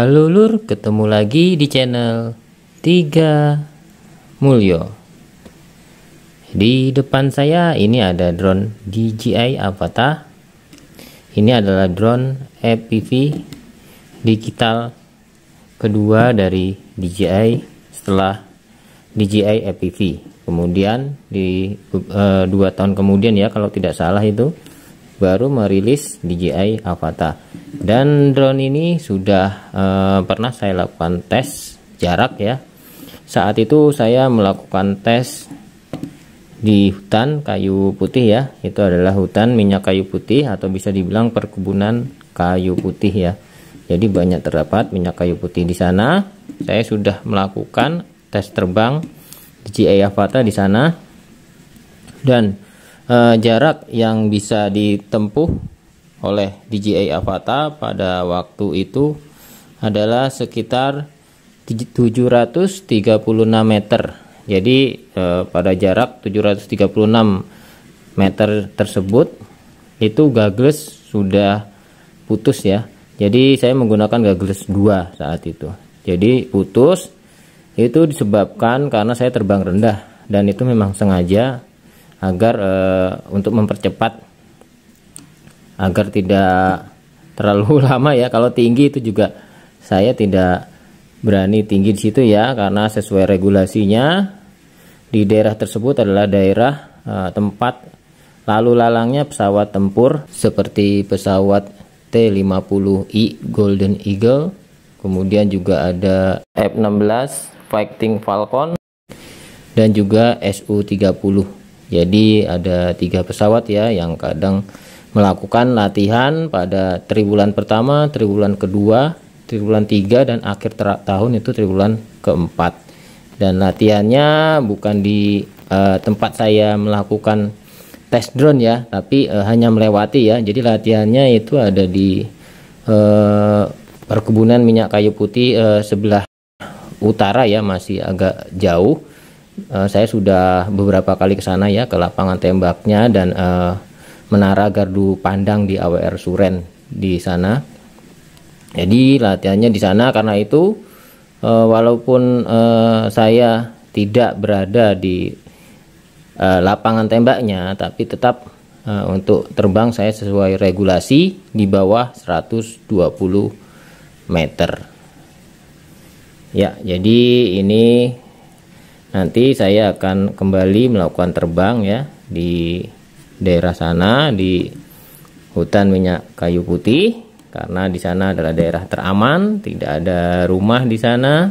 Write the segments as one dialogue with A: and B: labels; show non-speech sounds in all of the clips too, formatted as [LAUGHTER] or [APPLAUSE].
A: Halo Lur, ketemu lagi di channel 3 Mulyo. Di depan saya ini ada drone DJI Avata. Ini adalah drone FPV digital kedua dari DJI setelah DJI FPV. Kemudian di uh, dua tahun kemudian ya kalau tidak salah itu baru merilis DJI Avata dan drone ini sudah eh, pernah saya lakukan tes jarak ya saat itu saya melakukan tes di hutan kayu putih ya itu adalah hutan minyak kayu putih atau bisa dibilang perkebunan kayu putih ya jadi banyak terdapat minyak kayu putih di sana saya sudah melakukan tes terbang DJI Avata di sana dan uh, jarak yang bisa ditempuh oleh DJI Avata pada waktu itu adalah sekitar 736 meter. Jadi eh, pada jarak 736 meter tersebut itu goggles sudah putus ya. Jadi saya menggunakan goggles 2 saat itu. Jadi putus itu disebabkan karena saya terbang rendah dan itu memang sengaja agar e, untuk mempercepat agar tidak terlalu [LAUGHS] lama ya kalau tinggi itu juga saya tidak berani tinggi di situ ya karena sesuai regulasinya di daerah tersebut adalah daerah e, tempat lalu lalangnya pesawat tempur seperti pesawat T-50I Golden Eagle kemudian juga ada F-16 Fighting Falcon dan juga SU-30 jadi ada tiga pesawat ya yang kadang melakukan latihan pada triwulan pertama, triwulan kedua, triwulan tiga dan akhir tahun itu triwulan keempat. Dan latihannya bukan di uh, tempat saya melakukan test drone ya, tapi uh, hanya melewati ya. Jadi latihannya itu ada di uh, perkebunan minyak kayu putih uh, sebelah utara ya, masih agak jauh Eh, saya sudah beberapa kali ke sana ya ke lapangan tembaknya dan uh, menara gardu pandang di AWR Suren di sana. Jadi latihannya di sana karena itu uh, walaupun uh, saya tidak berada di uh, lapangan tembaknya tapi tetap uh, untuk terbang saya sesuai regulasi di bawah 120 meter. Ya, jadi ini nanti saya akan kembali melakukan terbang ya di daerah sana di hutan minyak kayu putih karena di sana adalah daerah teraman tidak ada rumah di sana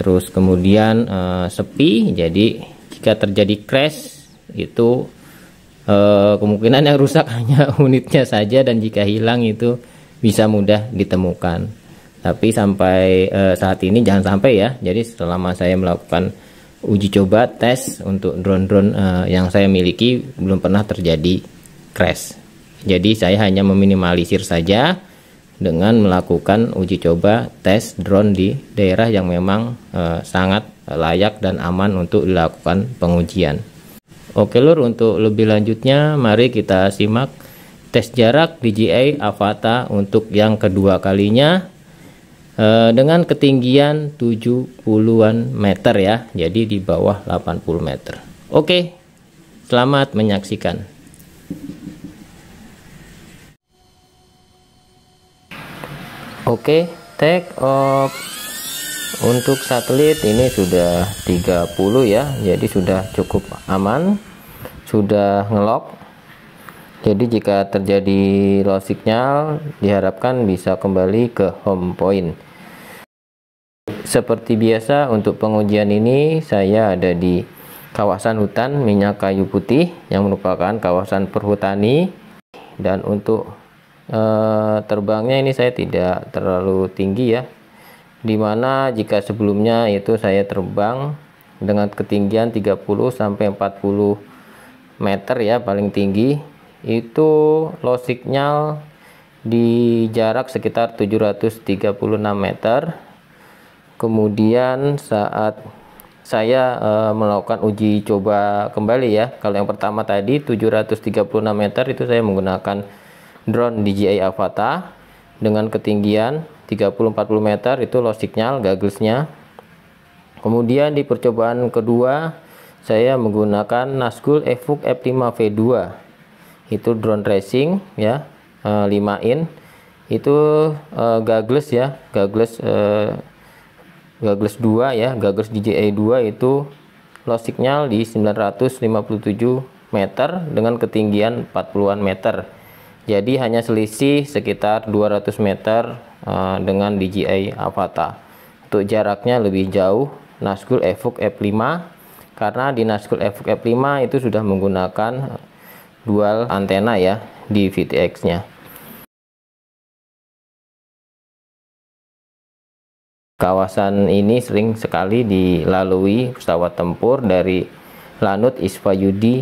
A: terus kemudian eh, sepi jadi jika terjadi crash itu eh, kemungkinan yang rusak [LAUGHS] hanya unitnya saja dan jika hilang itu bisa mudah ditemukan tapi sampai uh, saat ini jangan sampai ya jadi selama saya melakukan uji coba tes untuk drone-drone uh, yang saya miliki belum pernah terjadi crash jadi saya hanya meminimalisir saja dengan melakukan uji coba tes drone di daerah yang memang e, sangat layak dan aman untuk dilakukan pengujian Oke lur untuk lebih lanjutnya mari kita simak tes jarak DJI Avata untuk yang kedua kalinya Eh, dengan ketinggian 70-an meter ya jadi di bawah 80 meter oke selamat menyaksikan oke take off untuk satelit ini sudah 30 ya jadi sudah cukup aman sudah ngelok jadi jika terjadi low signal diharapkan bisa kembali ke home point seperti biasa untuk pengujian ini saya ada di kawasan hutan minyak kayu putih yang merupakan kawasan perhutani dan untuk e, terbangnya ini saya tidak terlalu tinggi ya dimana jika sebelumnya itu saya terbang dengan ketinggian 30 40 meter ya paling tinggi itu low signal di jarak sekitar 736 meter kemudian saat saya e, melakukan uji coba kembali ya kalau yang pertama tadi 736 meter itu saya menggunakan drone DJI Avata dengan ketinggian 30-40 meter itu lost signal gagglesnya kemudian di percobaan kedua saya menggunakan Nasgul Evook F5V2 itu drone racing ya e, eh, 5 in itu e, eh, gagles ya gagles e, Goggles 2 ya Goggles DJI 2 e itu low signal di 957 meter dengan ketinggian 40-an meter jadi hanya selisih sekitar 200 meter uh, dengan DJI e Avata untuk jaraknya lebih jauh Nazgul Evok F5 karena di Nazgul Evok F5 itu sudah menggunakan dual antena ya di VTX nya Kawasan ini sering sekali dilalui pesawat tempur dari Lanut Isfayudi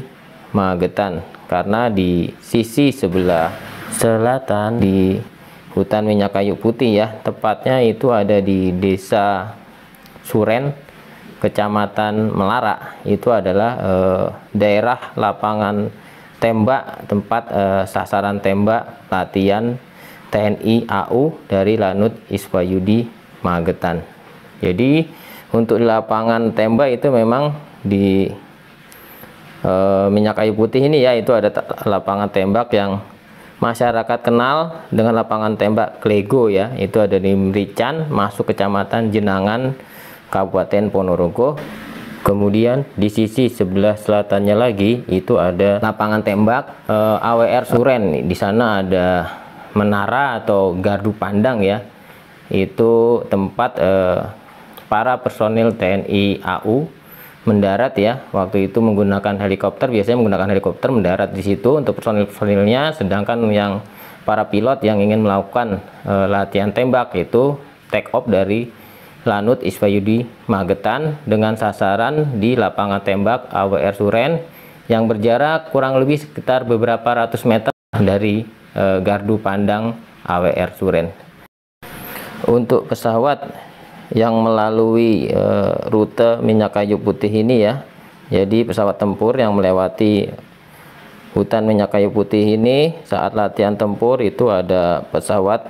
A: Magetan karena di sisi sebelah selatan di hutan minyak kayu putih ya tepatnya itu ada di desa Suren Kecamatan Melara itu adalah eh, daerah lapangan tembak tempat eh, sasaran tembak latihan TNI AU dari Lanut Iswayudi Magetan. Jadi untuk lapangan tembak itu memang di e, minyak kayu putih ini ya itu ada lapangan tembak yang masyarakat kenal dengan lapangan tembak Klego ya itu ada di Merican masuk kecamatan Jenangan Kabupaten Ponorogo kemudian di sisi sebelah selatannya lagi itu ada lapangan tembak e, eh, AWR Suren di sana ada menara atau gardu pandang ya itu tempat eh, para personil TNI AU mendarat ya waktu itu menggunakan helikopter biasanya menggunakan helikopter mendarat di situ untuk personil-personilnya sedangkan yang para pilot yang ingin melakukan e, latihan tembak itu take off dari Lanut Iswayudi Magetan dengan sasaran di lapangan tembak AWR Suren yang berjarak kurang lebih sekitar beberapa ratus meter dari e, gardu pandang AWR Suren untuk pesawat yang melalui e, rute minyak kayu putih ini ya jadi pesawat tempur yang melewati hutan minyak kayu putih ini saat latihan tempur itu ada pesawat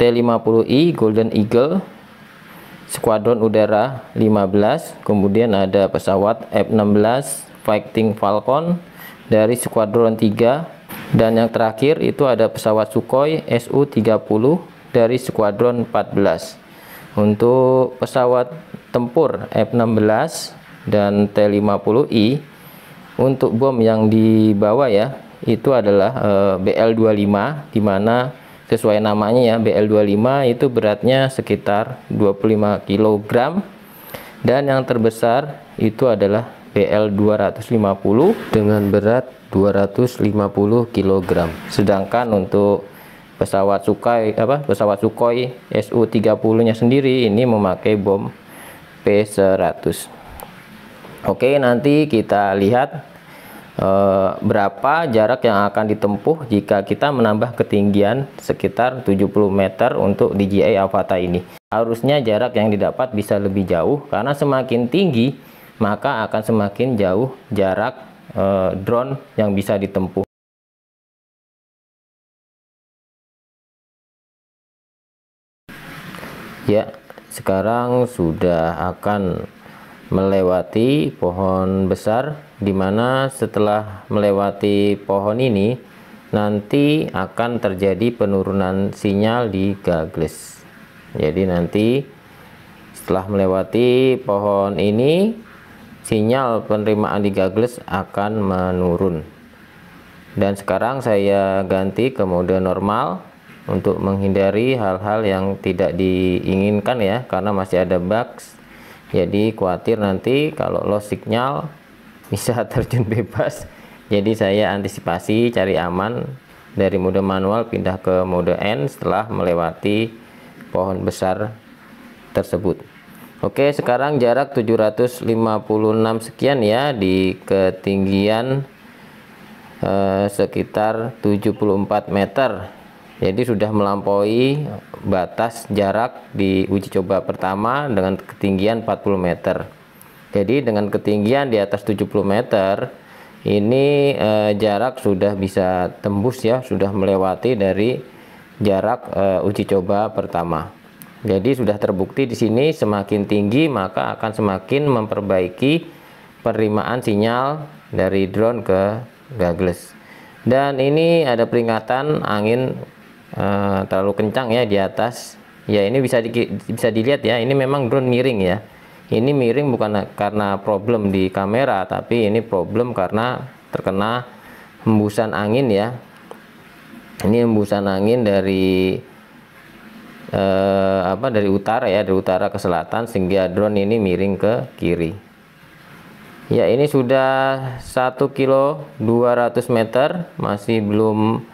A: T-50I Golden Eagle Skuadron Udara 15 kemudian ada pesawat F-16 Fighting Falcon dari Skuadron 3 dan yang terakhir itu ada pesawat Sukhoi Su-30 dari skuadron 14 untuk pesawat tempur F-16 dan T-50I e, untuk bom yang dibawa ya itu adalah e, eh, BL-25 dimana sesuai namanya ya BL-25 itu beratnya sekitar 25 kg dan yang terbesar itu adalah BL-250 dengan berat 250 kg sedangkan untuk pesawat Sukai apa pesawat Sukhoi Su-30-nya sendiri ini memakai bom P100. Oke, nanti kita lihat e, berapa jarak yang akan ditempuh jika kita menambah ketinggian sekitar 70 meter untuk DJI Avata ini. Harusnya jarak yang didapat bisa lebih jauh karena semakin tinggi maka akan semakin jauh jarak e, drone yang bisa ditempuh. ya sekarang sudah akan melewati pohon besar dimana setelah melewati pohon ini nanti akan terjadi penurunan sinyal di gagles jadi nanti setelah melewati pohon ini sinyal penerimaan di gagles akan menurun dan sekarang saya ganti ke mode normal untuk menghindari hal-hal yang tidak diinginkan ya karena masih ada bugs jadi khawatir nanti kalau lo signal [LAUGHS] bisa terjun bebas jadi saya antisipasi cari aman dari mode manual pindah ke mode N setelah melewati pohon besar tersebut Oke sekarang jarak 756 sekian ya di ketinggian eh, sekitar 74 meter jadi sudah melampaui batas jarak di uji coba pertama dengan ketinggian 40 meter jadi dengan ketinggian di atas 70 meter ini e, jarak sudah bisa tembus ya sudah melewati dari jarak e, uji coba pertama jadi sudah terbukti di sini semakin tinggi maka akan semakin memperbaiki penerimaan sinyal dari drone ke Gagles. Dan ini ada peringatan angin Eh, terlalu kencang ya di atas ya ini bisa di, bisa dilihat ya ini memang drone miring ya ini miring bukan karena problem di kamera tapi ini problem karena terkena hembusan angin ya ini hembusan angin dari eh, apa dari utara ya dari utara ke selatan sehingga drone ini miring ke kiri ya ini sudah 1 kilo 200 meter masih belum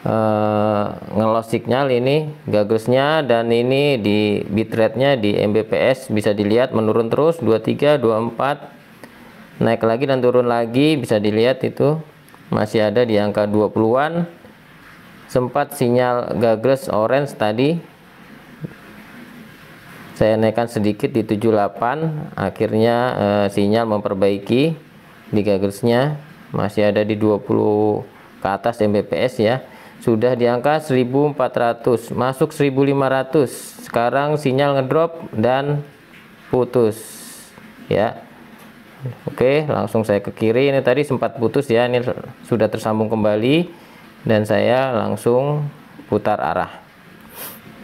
A: Uh, ngelos signal ini gagasnya dan ini di bitrate-nya di Mbps bisa dilihat menurun terus 23 24 naik lagi dan turun lagi bisa dilihat itu masih ada di angka 20-an sempat sinyal gagas orange tadi saya naikkan sedikit di 78 akhirnya e, sinyal memperbaiki di gagasnya masih ada di 20 ke atas Mbps ya sudah di angka 1400 masuk 1500 sekarang sinyal ngedrop dan putus ya Oke langsung saya ke kiri ini tadi sempat putus ya ini sudah tersambung kembali dan saya langsung putar arah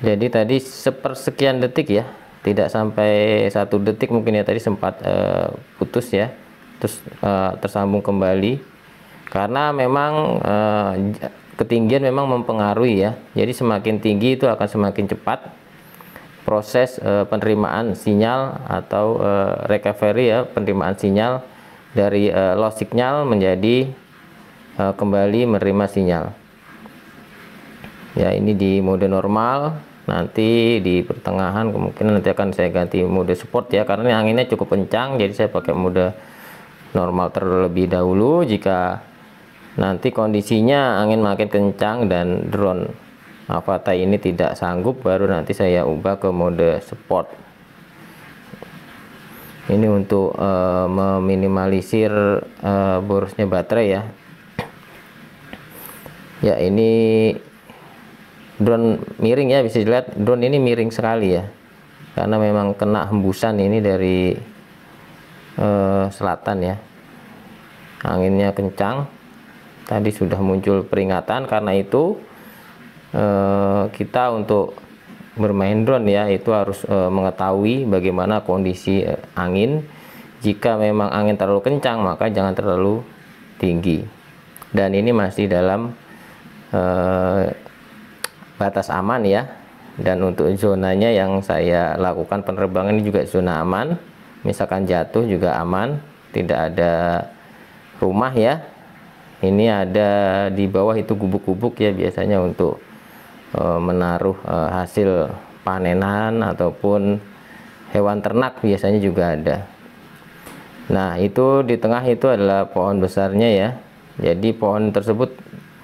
A: jadi tadi sepersekian detik ya tidak sampai satu detik mungkin ya tadi sempat uh, putus ya terus uh, tersambung kembali karena memang uh, ketinggian memang mempengaruhi ya. Jadi semakin tinggi itu akan semakin cepat proses e, penerimaan sinyal atau e, recovery ya, penerimaan sinyal dari e, eh, loss signal menjadi e, kembali menerima sinyal. Ya, ini di mode normal. Nanti di pertengahan kemungkinan nanti akan saya ganti mode support ya karena ini anginnya cukup kencang jadi saya pakai mode normal terlebih dahulu jika nanti kondisinya angin makin kencang dan drone Avata ini tidak sanggup baru nanti saya ubah ke mode sport ini untuk uh, meminimalisir uh, eh, borosnya baterai ya ya ini drone miring ya bisa dilihat drone ini miring sekali ya karena memang kena hembusan ini dari uh, selatan ya anginnya kencang tadi sudah muncul peringatan karena itu eh, kita untuk bermain drone ya itu harus eh, mengetahui bagaimana kondisi eh, angin jika memang angin terlalu kencang maka jangan terlalu tinggi dan ini masih dalam eh, batas aman ya dan untuk zonanya yang saya lakukan penerbangan ini juga zona aman misalkan jatuh juga aman tidak ada rumah ya ini ada di bawah itu gubuk-gubuk ya biasanya untuk e, menaruh e, hasil panenan ataupun hewan ternak biasanya juga ada nah itu di tengah itu adalah pohon besarnya ya jadi pohon tersebut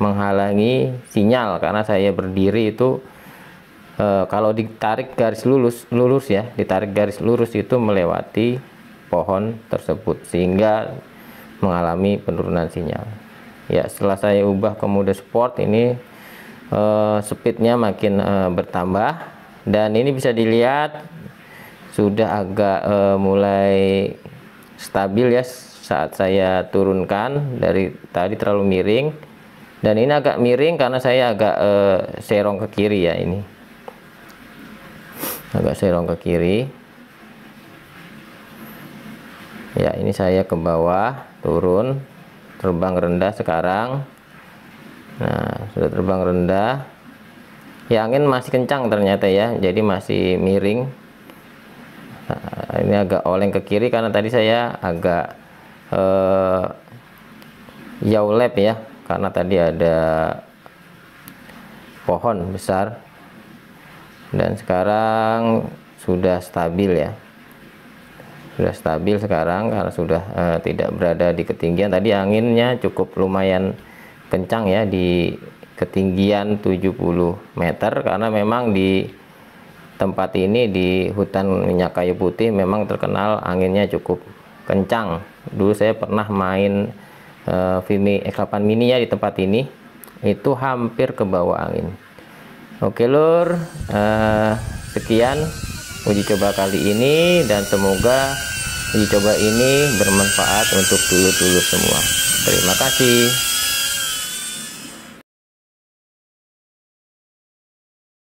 A: menghalangi sinyal karena saya berdiri itu e, kalau ditarik garis lurus lurus ya ditarik garis lurus itu melewati pohon tersebut sehingga mengalami penurunan sinyal ya setelah saya ubah ke mode sport ini uh, speednya makin uh, bertambah dan ini bisa dilihat sudah agak uh, mulai stabil ya saat saya turunkan dari tadi terlalu miring dan ini agak miring karena saya agak uh, serong ke kiri ya ini agak serong ke kiri ya ini saya ke bawah turun terbang rendah sekarang nah sudah terbang rendah ya angin masih kencang ternyata ya jadi masih miring nah, ini agak oleng ke kiri karena tadi saya agak eh, lab ya karena tadi ada pohon besar dan sekarang sudah stabil ya sudah stabil sekarang karena sudah uh, tidak berada di ketinggian tadi anginnya cukup lumayan kencang ya di ketinggian 70 meter karena memang di tempat ini di hutan minyak kayu putih memang terkenal anginnya cukup kencang dulu saya pernah main uh, Vimi X8 eh, mini ya di tempat ini itu hampir ke bawah angin oke lur uh, sekian uji coba kali ini dan semoga uji coba ini bermanfaat untuk dulu dulu semua terima kasih